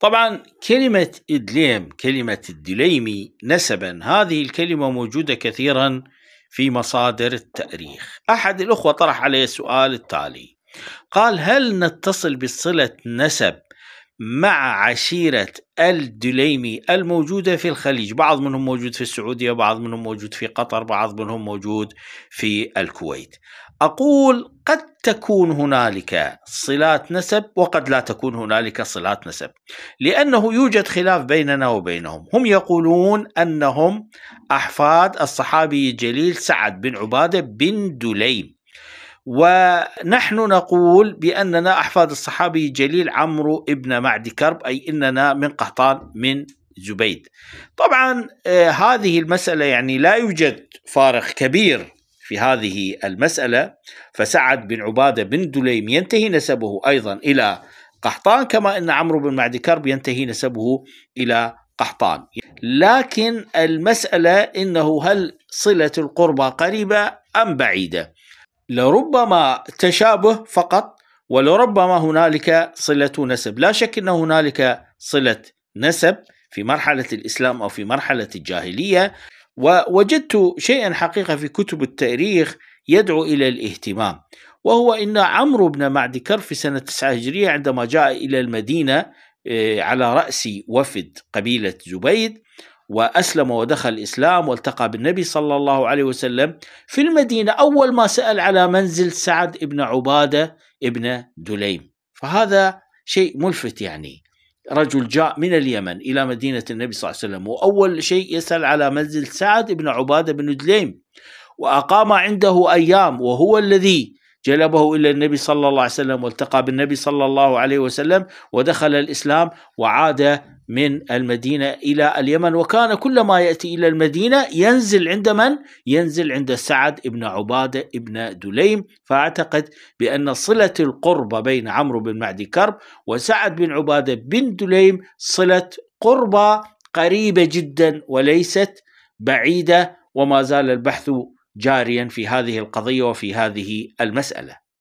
طبعا كلمة إدليم كلمة الدليمي نسبا هذه الكلمة موجودة كثيرا في مصادر التاريخ أحد الأخوة طرح عليه سؤال التالي قال هل نتصل بصلة نسب مع عشيرة الدليمي الموجودة في الخليج بعض منهم موجود في السعودية بعض منهم موجود في قطر بعض منهم موجود في الكويت أقول قد تكون هنالك صلات نسب وقد لا تكون هنالك صلات نسب لأنه يوجد خلاف بيننا وبينهم هم يقولون أنهم أحفاد الصحابي الجليل سعد بن عبادة بن دليم ونحن نقول بأننا أحفاد الصحابي الجليل عمرو ابن معد كرب أي إننا من قهطان من زبيد طبعا آه، هذه المسألة يعني لا يوجد فارق كبير في هذه المسألة فسعد بن عبادة بن دليم ينتهي نسبه أيضا إلى قحطان كما أن عمرو بن معد كرب ينتهي نسبه إلى قحطان لكن المسألة إنه هل صلة القربى قريبة أم بعيدة لربما تشابه فقط ولربما هنالك صلة نسب لا شك أن هنالك صلة نسب في مرحلة الإسلام أو في مرحلة الجاهلية ووجدت شيئا حقيقة في كتب التاريخ يدعو إلى الاهتمام وهو أن عمرو بن معدكر في سنة 9 هجرية عندما جاء إلى المدينة آه، على رأس وفد قبيلة زبيد وأسلم ودخل الإسلام والتقى بالنبي صلى الله عليه وسلم في المدينة أول ما سأل على منزل سعد بن عبادة ابن دليم فهذا شيء ملفت يعني رجل جاء من اليمن إلى مدينة النبي صلى الله عليه وسلم وأول شيء يسأل على منزل سعد بن عبادة بن دليم وأقام عنده أيام وهو الذي جلبه إلى النبي صلى الله عليه وسلم والتقى بالنبي صلى الله عليه وسلم ودخل الإسلام وعاد من المدينة إلى اليمن وكان كل ما يأتي إلى المدينة ينزل عند من؟ ينزل عند سعد بن عبادة بن دليم فأعتقد بأن صلة القربة بين عمرو بن معدي كرب وسعد بن عبادة بن دليم صلة قربة قريبة جدا وليست بعيدة وما زال البحث جاريا في هذه القضية وفي هذه المسألة